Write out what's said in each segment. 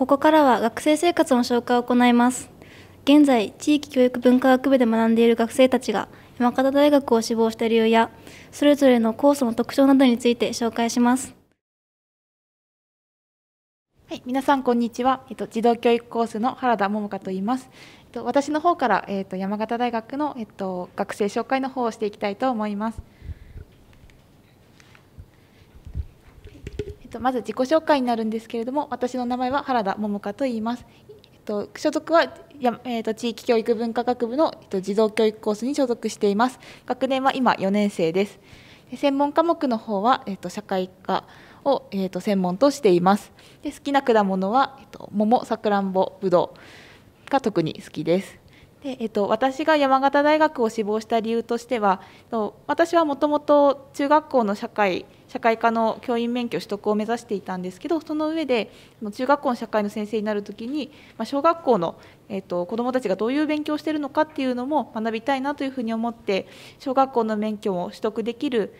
ここからは学生生活の紹介を行います。現在、地域教育文化学部で学んでいる学生たちが山形大学を志望した理由や、それぞれのコースの特徴などについて紹介します。はい、皆さんこんにちは。えっと児童教育コースの原田桃香と言います。えっと私の方からえっと山形大学のえっと学生紹介の方をしていきたいと思います。と、まず自己紹介になるんですけれども私の名前は原田桃香と言います、えっと、所属はや、えっと、地域教育文化学部の、えっと、児童教育コースに所属しています学年は今4年生です専門科目の方は、えっと、社会科を、えっと、専門としていますで好きな果物は、えっと、桃さくらんぼぶどうが特に好きですでえっと、私が山形大学を志望した理由としては、私はもともと中学校の社会社会科の教員免許取得を目指していたんですけどその上で中学校の社会の先生になる時に、ま小学校の、えー、と子どもたちがどういう勉強をしてるのかっていうのも学びたいなというふうに思って小学校の免許を取得できる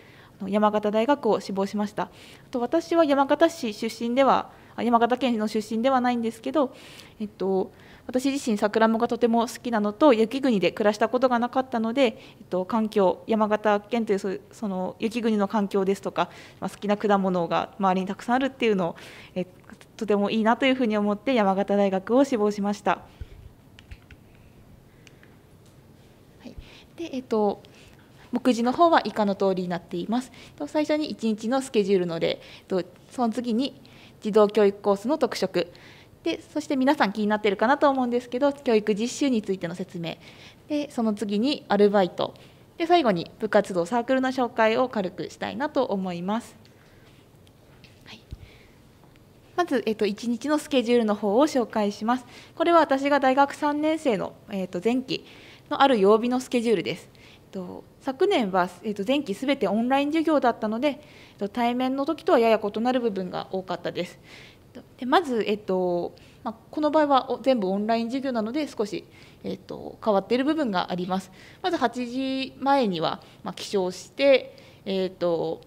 山形大学を志望しましたあと私は山形市出身では山形県の出身ではないんですけど、えっと、私自身桜もがとても好きなのと雪国で暮らしたことがなかったので、えっと、環境山形県というその雪国の環境ですとか、まあ、好きな果物が周りにたくさんあるっていうのをえとてもいいなというふうに思って山形大学を志望しました。はい、でえっと目次の方は以下の通りになっています。最初に1日のスケジュールの例、その次に児童教育コースの特色、でそして皆さん気になってるかなと思うんですけど教育実習についての説明でその次にアルバイトで最後に部活動サークルの紹介を軽くしたいなと思います。まず、えっと、1日のスケジュールの方を紹介します。これは私が大学3年生の、えっと、前期のある曜日のスケジュールです。と昨年は、えー、と前期すべてオンライン授業だったので、えー、と対面の時とはやや異なる部分が多かったです。でまず、えーとまあ、この場合は全部オンライン授業なので少し、えーと、変わっている部分があります。まず8時前には、まあ、起床して、えーと、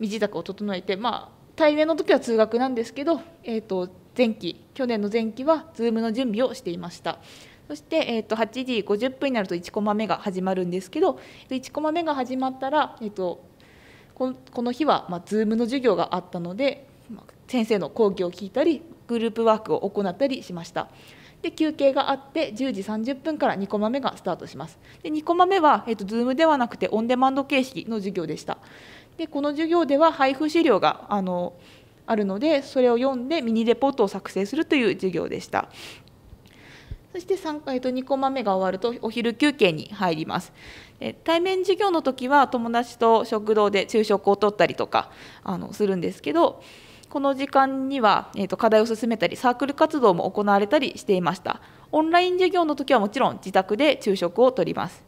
身支度を整えて、まあ、対面の時は通学なんですけど、えーと前期去年の前期は Zoom の準備をしていました。そして、えー、と8時50分になると1コマ目が始まるんですけど1コマ目が始まったら、えーと、この日は、まあ、Zoom の授業があったので、まあ、先生の講義を聞いたりグループワークを行ったりしました。で休憩があって10時30分から2コマ目がスタートします。で2コマ目は、えームと Zoom ではなくてオンデマンド形式の授業でした。でこの授業では配布資料があのあるのでそれを読んでミニレポートを作成するという授業でした。そして3回と2コマ目が終わるとお昼休憩に入ります。対面授業の時は友達と食堂で昼食をとったりとかあのするんですけどこの時間には、えーと、課題を進めたりサークル活動も行われたりしていましたオンライン授業の時はもちろん自宅で昼食をとります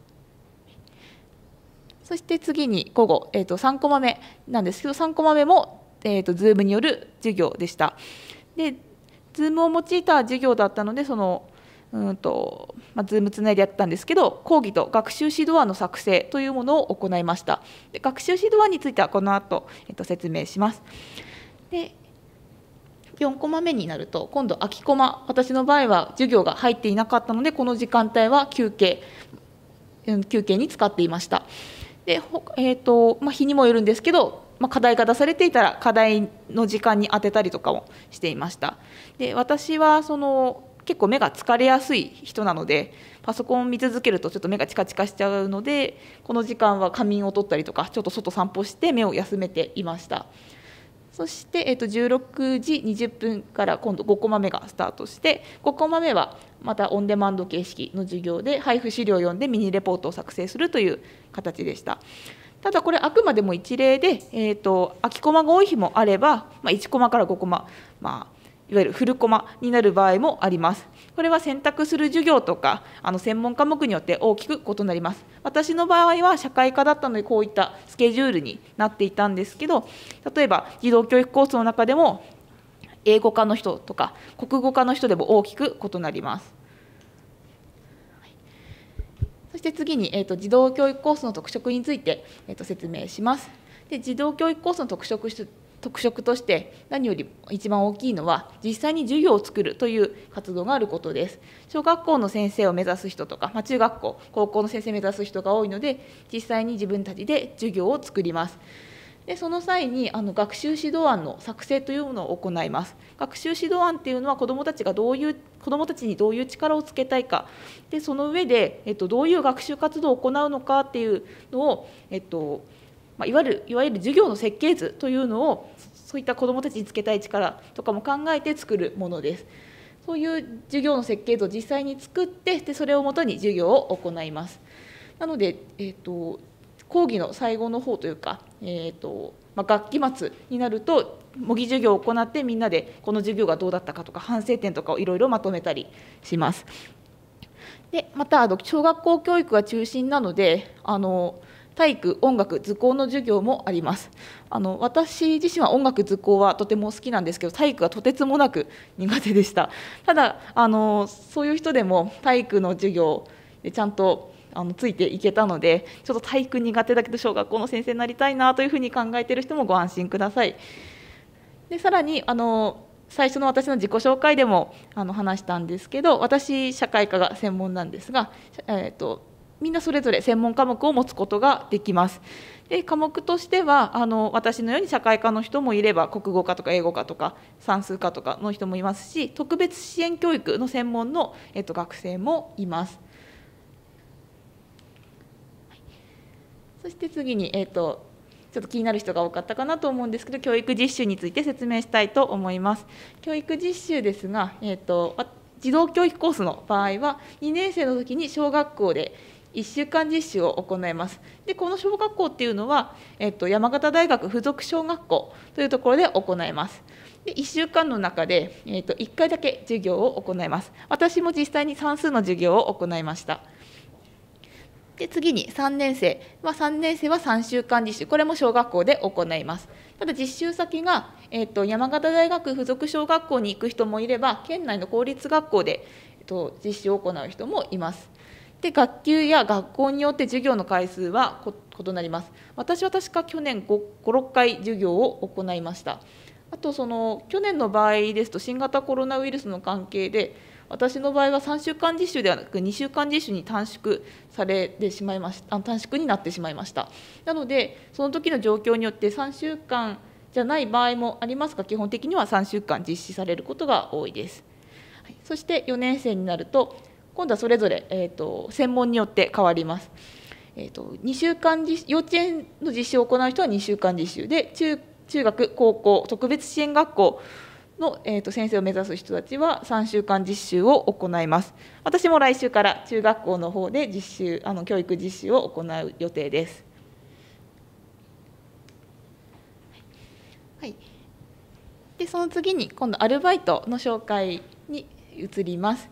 そして次に午後、えーと、3コマ目なんですけど3コマ目も、えーと、と Zoom による授業でしたで Zoom を用いた授業だったのでそのうんとまあ、z o o つないでやったんですけど講義と学習指導案の作成というものを行いましたで学習指導案についてはこの後、えっと、説明しますで4コマ目になると今度空きコマ私の場合は授業が入っていなかったのでこの時間帯は休憩休憩に使っていましたで、えーとまあ、日にもよるんですけど、まあ、課題が出されていたら課題の時間に当てたりとかもしていましたで私はその結構目が疲れやすい人なのでパソコンを見続けるとちょっと目がチカチカしちゃうのでこの時間は仮眠を取ったりとかちょっと外散歩して目を休めていましたそして、えっと16時20分から今度5コマ目がスタートして5コマ目はまたオンデマンド形式の授業で配布資料を読んでミニレポートを作成するという形でした。ただこれあくまでも一例で、えーと、と空きコマが多い日もあれば、まあ、1コマから5コマ、まあ、いわゆるフルコマになる場合もあります。これは選択する授業とかあの専門科目によって大きく異なります。私の場合は社会科だったのでこういったスケジュールになっていたんですけど例えば児童教育コースの中でも英語科の人とか国語科の人でも大きく異なります。そして次に、えーと、児童教育コースの特色について、えーと説明します。で児童教育コースの特色特色として何より一番大きいのは実際に授業を作るという活動があることです小学校の先生を目指す人とか、まあ、中学校高校の先生を目指す人が多いので実際に自分たちで授業を作りますでその際にあの学習指導案の作成というものを行います学習指導案っていうのは子どもたちがどういう子どもたちにどういう力をつけたいかでその上で、えっと、どういう学習活動を行うのかっていうのを、えっと、まあ、いわゆるいわゆる授業の設計図というのをそういった子どもたちにつけたい力とかも考えて作るものです。そういう授業の設計図を実際に作ってでそれをもとに授業を行います。なので、えーと、講義の最後の方というか、えーとまあ、学期末になると模擬授業を行ってみんなでこの授業がどうだったかとか反省点とかをいろいろまとめたりします。でまた小学校教育が中心なのであの体育音楽図工の授業もありますあの私自身は音楽図工はとても好きなんですけど体育はとてつもなく苦手でしたただあのそういう人でも体育の授業でちゃんとあのついていけたのでちょっと体育苦手だけど小学校の先生になりたいなというふうに考えている人もご安心くださいでさらにあの最初の私の自己紹介でもあの話したんですけど私社会科が専門なんですが、えーと、とみんなそれぞれ専門科目を持つことができます。で科目としてはあの私のように社会科の人もいれば国語科とか英語科とか算数科とかの人もいますし特別支援教育の専門の、えっと、学生もいます。そして次に、えっとちょっと気になる人が多かったかなと思うんですけど教育実習について説明したいと思います。教育実習ですが、えっと、と児童教育コースの場合は2年生の時に小学校で1週間実習を行いますでこの小学校っていうのは、えっと、山形大学附属小学校というところで行いますで1週間の中で、えっと、1回だけ授業を行います私も実際に算数の授業を行いましたで次に3年生、まあ、3年生は3週間実習これも小学校で行いますただ実習先が、えっと山形大学附属小学校に行く人もいれば県内の公立学校で、えと実習を行う人もいますで学級や学校によって授業の回数は異なります私は確か去年56回授業を行いましたあとその去年の場合ですと新型コロナウイルスの関係で私の場合は3週間実習ではなく2週間実習に短縮されてしまいました短縮になってしまいましたなのでその時の状況によって3週間じゃない場合もありますが基本的には3週間実施されることが多いですそして4年生になると今度はそれぞれ、えーと、専門によって変わります。えーと、2週間実幼稚園の実習を行う人は2週間実習で中中学高校特別支援学校の、えーと、と先生を目指す人たちは3週間実習を行います私も来週から中学校の方で実習あの教育実習を行う予定です。はい、でその次に今度アルバイトの紹介に移ります。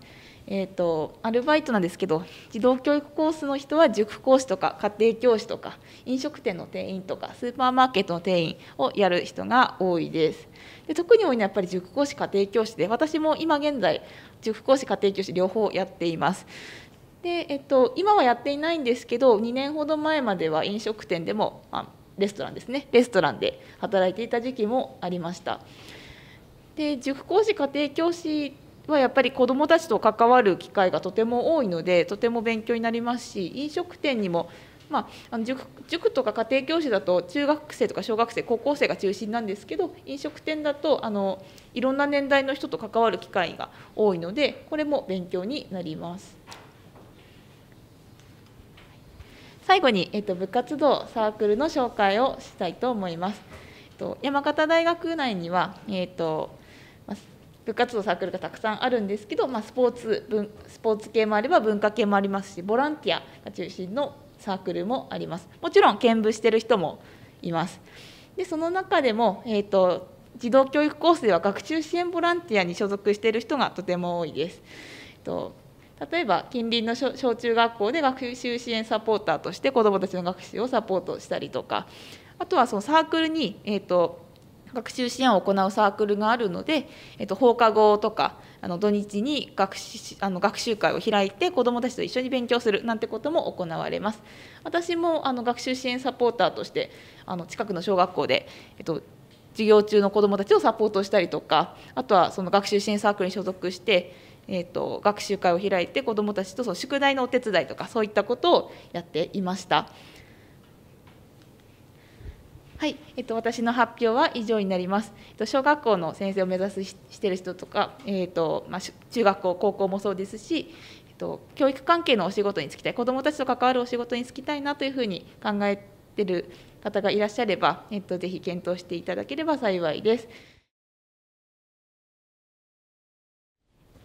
えーと、アルバイトなんですけど児童教育コースの人は塾講師とか家庭教師とか飲食店の店員とかスーパーマーケットの店員をやる人が多いですで特に多いのはやっぱり塾講師家庭教師で私も今現在塾講師家庭教師両方やっていますで、えっ、ー、と、今はやっていないんですけど2年ほど前までは飲食店でも、まあ、レストランですねレストランで働いていた時期もありましたで塾講師家庭教師はやっぱり子どもたちと関わる機会がとても多いのでとても勉強になりますし飲食店にも、まあ、あの塾塾とか家庭教師だと中学生とか小学生高校生が中心なんですけど飲食店だとあのいろんな年代の人と関わる機会が多いのでこれも勉強になります。最後に、えっと、部活動サークルの紹介をしたいと思います。山形大学内には、えっと部活動サークルがたくさんあるんですけど、まあ、スポーツ分スポーツ系もあれば文化系もありますしボランティアが中心のサークルもありますもちろん兼務してる人もいますでその中でも、えーと、児童教育コースでは学習支援ボランティアに所属している人がとても多いです、えーと、例えば近隣の小中学校で学習支援サポーターとして子どもたちの学習をサポートしたりとかあとはそのサークルに、えーと学習支援を行うサークルがあるので、えっと、放課後とかあの土日に学習あの学習会を開いて子どもたちと一緒に勉強するなんてことも行われます私もあの学習支援サポーターとしてあの近くの小学校で、えっと、授業中の子どもたちをサポートしたりとかあとはその学習支援サークルに所属してえーと学習会を開いて子どもたちとその宿題のお手伝いとかそういったことをやっていました。はい、えっと、私の発表は以上になります。えっと、小学校の先生を目指すししてる人とか、えっとまあ、中学校、高校もそうですし、えっと、教育関係のお仕事に就きたい、子どもたちと関わるお仕事に就きたいなというふうに考えてる方がいらっしゃれば、えっと、ぜひ検討していただければ幸いです。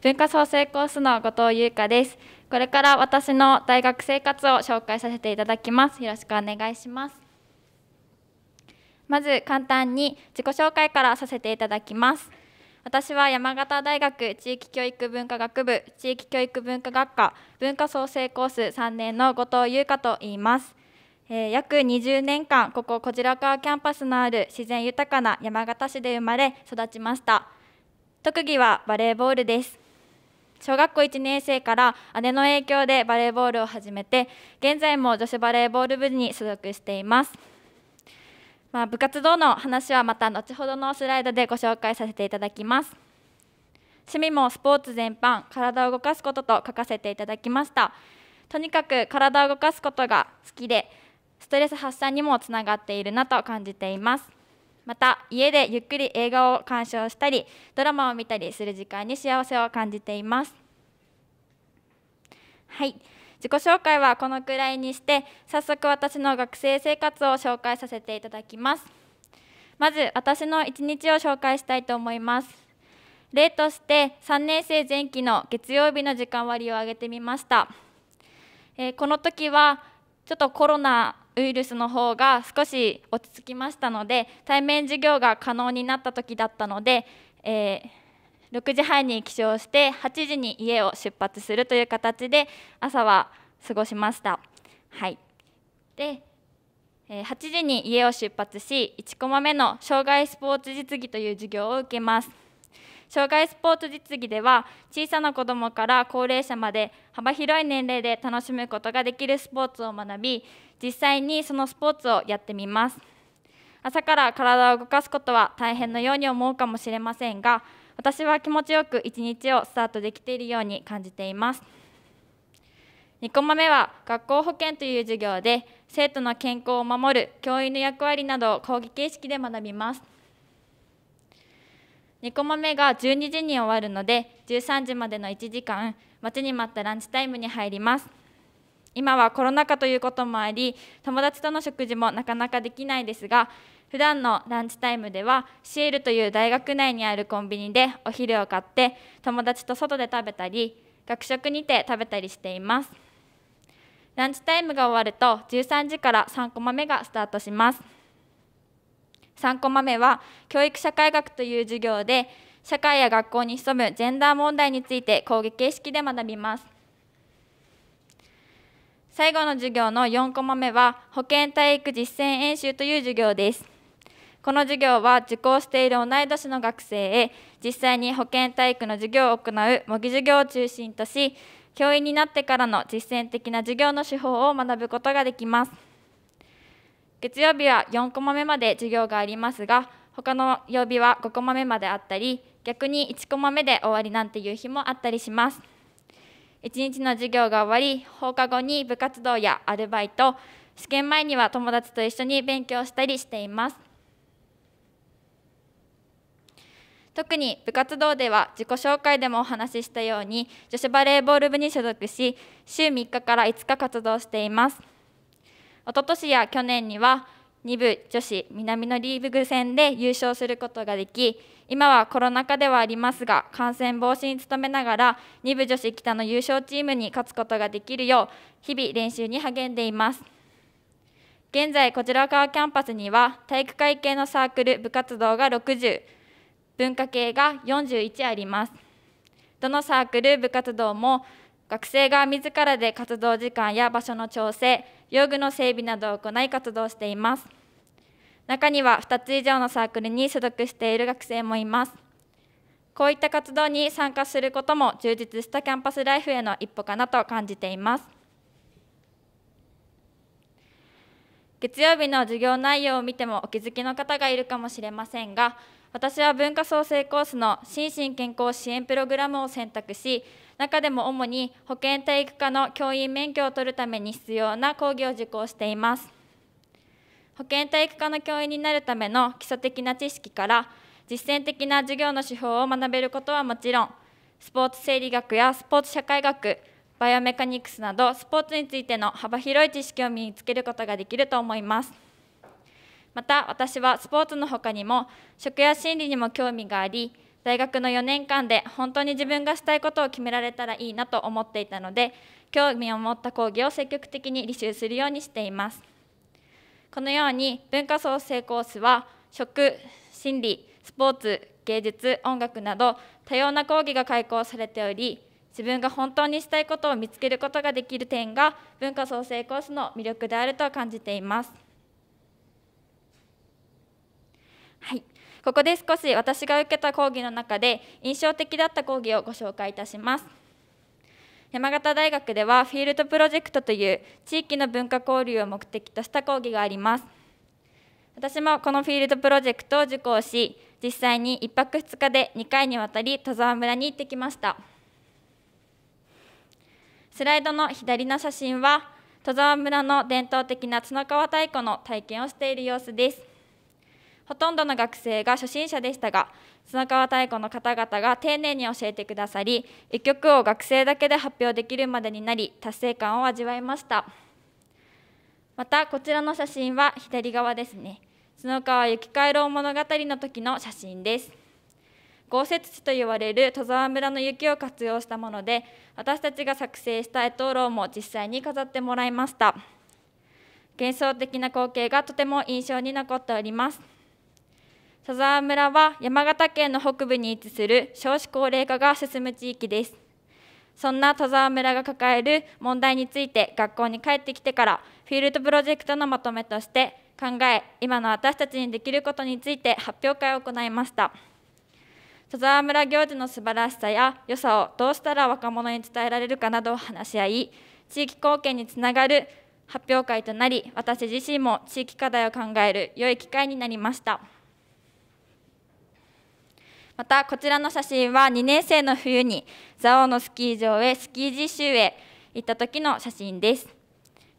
文化創生コースの後藤優香です。これから私の大学生活を紹介させていただきます。よろしくお願いします。まず簡単に自己紹介からさせていただきます私は山形大学地域教育文化学部地域教育文化学科文化創生コース3年の後藤優香と言いますえー、約20年間ここ小白川キャンパスのある自然豊かな山形市で生まれ育ちました特技はバレーボールです小学校1年生から姉の影響でバレーボールを始めて現在も女子バレーボール部に所属していますまあ、部活動の話はまた後ほどのスライドでご紹介させていただきます趣味もスポーツ全般体を動かすことと書かせていただきましたとにかく体を動かすことが好きでストレス発散にもつながっているなと感じていますまた家でゆっくり映画を鑑賞したりドラマを見たりする時間に幸せを感じていますはい自己紹介はこのくらいにして早速私の学生生活を紹介させていただきますまず私の一日を紹介したいと思います例として3年生前期の月曜日の時間割を上げてみました、えー、この時はちょっとコロナウイルスの方が少し落ち着きましたので対面授業が可能になった時だったので、えー6時半に起床して8時に家を出発するという形で朝は過ごしました。はい、で8時に家を出発し1コマ目の障害スポーツ実技という授業を受けます障害スポーツ実技では小さな子どもから高齢者まで幅広い年齢で楽しむことができるスポーツを学び実際にそのスポーツをやってみます朝から体を動かすことは大変のように思うかもしれませんが私は気持ちよく一日をスタートできているように感じています2コマ目は学校保健という授業で生徒の健康を守る教員の役割などを講義形式で学びます2コマ目が12時に終わるので13時までの1時間待ちに待ったランチタイムに入ります今はコロナ禍ということもあり友達との食事もなかなかできないですが普段のランチタイムではシエルという大学内にあるコンビニでお昼を買って友達と外で食べたり学食にて食べたりしていますランチタイムが終わると13時から3コマ目がスタートします3コマ目は教育社会学という授業で社会や学校に潜むジェンダー問題について講義形式で学びます最後の授業の4コマ目は保健体育実践演習という授業ですこの授業は受講している同い年の学生へ実際に保健体育の授業を行う模擬授業を中心とし教員になってからの実践的な授業の手法を学ぶことができます月曜日は4コマ目まで授業がありますが他の曜日は5コマ目まであったり逆に1コマ目で終わりなんていう日もあったりします1日の授業が終わり放課後に部活動やアルバイト試験前には友達と一緒に勉強したりしています特に部活動では自己紹介でもお話ししたように女子バレーボール部に所属し週3日から5日活動しています一昨年や去年には2部女子南のリーグ戦で優勝することができ今はコロナ禍ではありますが感染防止に努めながら2部女子北の優勝チームに勝つことができるよう日々練習に励んでいます現在こちら側キャンパスには体育会系のサークル部活動が60文化系が41ありますどのサークル部活動も学生が自らで活動時間や場所の調整用具の整備などを行い活動しています中には2つ以上のサークルに所属している学生もいますこういった活動に参加することも充実したキャンパスライフへの一歩かなと感じています月曜日の授業内容を見てもお気づきの方がいるかもしれませんが私は文化創生コースの心身健康支援プログラムを選択し中でも主に保健体育科の教員免許を取るために必要な講義を受講しています保健体育科の教員になるための基礎的な知識から実践的な授業の手法を学べることはもちろんスポーツ生理学やスポーツ社会学バイオメカニクスなどスポーツについての幅広い知識を身につけることができると思いますまた私はスポーツの他にも食や心理にも興味があり大学の4年間で本当に自分がしたいことを決められたらいいなと思っていたので興味を持った講義を積極的に履修するようにしていますこのように文化創生コースは食心理スポーツ芸術音楽など多様な講義が開講されており自分が本当にしたいことを見つけることができる点が文化創生コースの魅力であると感じていますはいここで少し私が受けた講義の中で印象的だった講義をご紹介いたします山形大学ではフィールドプロジェクトという地域の文化交流を目的とした講義があります私もこのフィールドプロジェクトを受講し実際に1泊2日で2回にわたり戸沢村に行ってきましたスライドの左の写真は戸沢村の伝統的な角川太鼓の体験をしている様子ですほとんどの学生が初心者でしたが砂川太鼓の方々が丁寧に教えてくださり一曲を学生だけで発表できるまでになり達成感を味わいましたまたこちらの写真は左側ですね砂川雪回廊物語の時の写真です豪雪地と言われる戸沢村の雪を活用したもので私たちが作成した絵灯籠も実際に飾ってもらいました幻想的な光景がとても印象に残っております佐沢村は山形県の北部に位置する少子高齢化が進む地域ですそんな田沢村が抱える問題について学校に帰ってきてからフィールドプロジェクトのまとめとして考え今の私たちにできることについて発表会を行いました田沢村行事の素晴らしさや良さをどうしたら若者に伝えられるかなどを話し合い地域貢献につながる発表会となり私自身も地域課題を考える良い機会になりました。またこちらの写真は2年生の冬に蔵王のスキー場へスキー実習へ行った時の写真です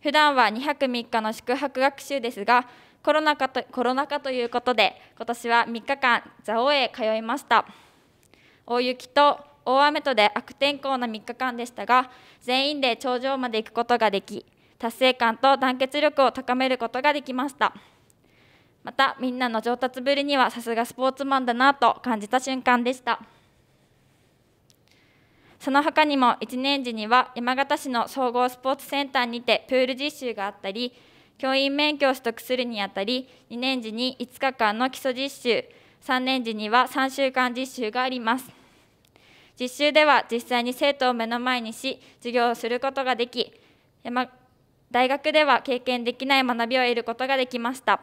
普段は2泊3日の宿泊学習ですがコロナ禍とコロナ禍ということで今年は3日間蔵王へ通いました大雪と大雨とで悪天候な3日間でしたが全員で頂上まで行くことができ達成感と団結力を高めることができました。またみんなの上達ぶりにはさすがスポーツマンだなと感じた瞬間でしたその他にも1年時には山形市の総合スポーツセンターにてプール実習があったり教員免許を取得するにあたり2年時に5日間の基礎実習3年時には3週間実習があります実習では実際に生徒を目の前にし授業をすることができ大学では経験できない学びを得ることができました。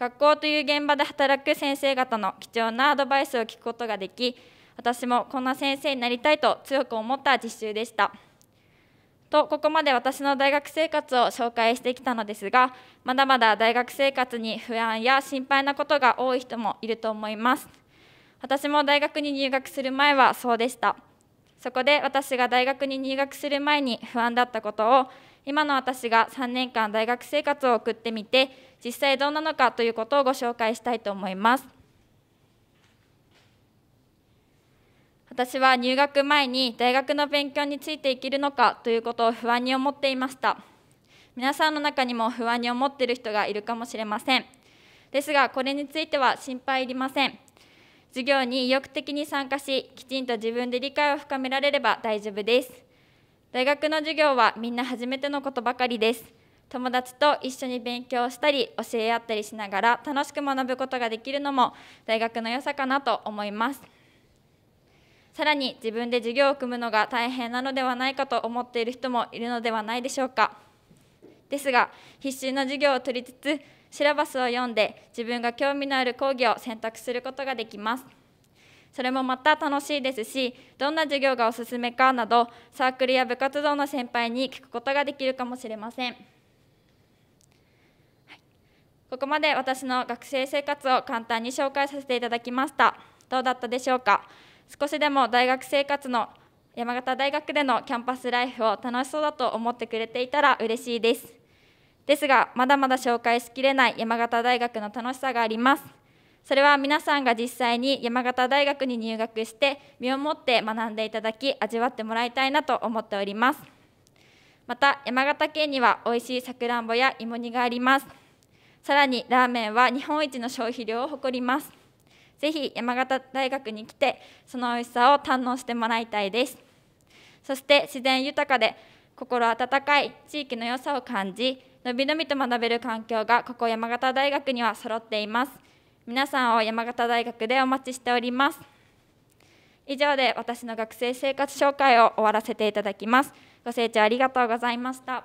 学校という現場で働く先生方の貴重なアドバイスを聞くことができ私もこんな先生になりたいと強く思った実習でしたとここまで私の大学生活を紹介してきたのですがまだまだ大学生活に不安や心配なことが多い人もいると思います私も大学に入学する前はそうでしたそこで私が大学に入学する前に不安だったことを今の私が3年間大学生活を送ってみて実際どうなのかということをご紹介したいと思います私は入学前に大学の勉強についていけるのかということを不安に思っていました皆さんの中にも不安に思っている人がいるかもしれませんですがこれについては心配いりません授業に意欲的に参加しきちんと自分で理解を深められれば大丈夫です大学の授業はみんな初めてのことばかりです友達と一緒に勉強したり教え合ったりしながら楽しく学ぶことができるのも大学の良さかなと思いますさらに自分で授業を組むのが大変なのではないかと思っている人もいるのではないでしょうかですが必修の授業を取りつつシラバスを読んで自分が興味のある講義を選択することができますそれもまた楽しいですしどんな授業がおすすめかなどサークルや部活動の先輩に聞くことができるかもしれません、はい、ここまで私の学生生活を簡単に紹介させていただきましたどうだったでしょうか少しでも大学生活の山形大学でのキャンパスライフを楽しそうだと思ってくれていたら嬉しいですですがまだまだ紹介しきれない山形大学の楽しさがありますそれは皆さんが実際に山形大学に入学して身をもって学んでいただき味わってもらいたいなと思っておりますまた山形県には美味しいさくらんぼや芋煮がありますさらにラーメンは日本一の消費量を誇りますぜひ山形大学に来てその美味しさを堪能してもらいたいですそして自然豊かで心温かい地域の良さを感じのびのびと学べる環境がここ山形大学には揃っています皆さんを山形大学でお待ちしております以上で私の学生生活紹介を終わらせていただきますご清聴ありがとうございました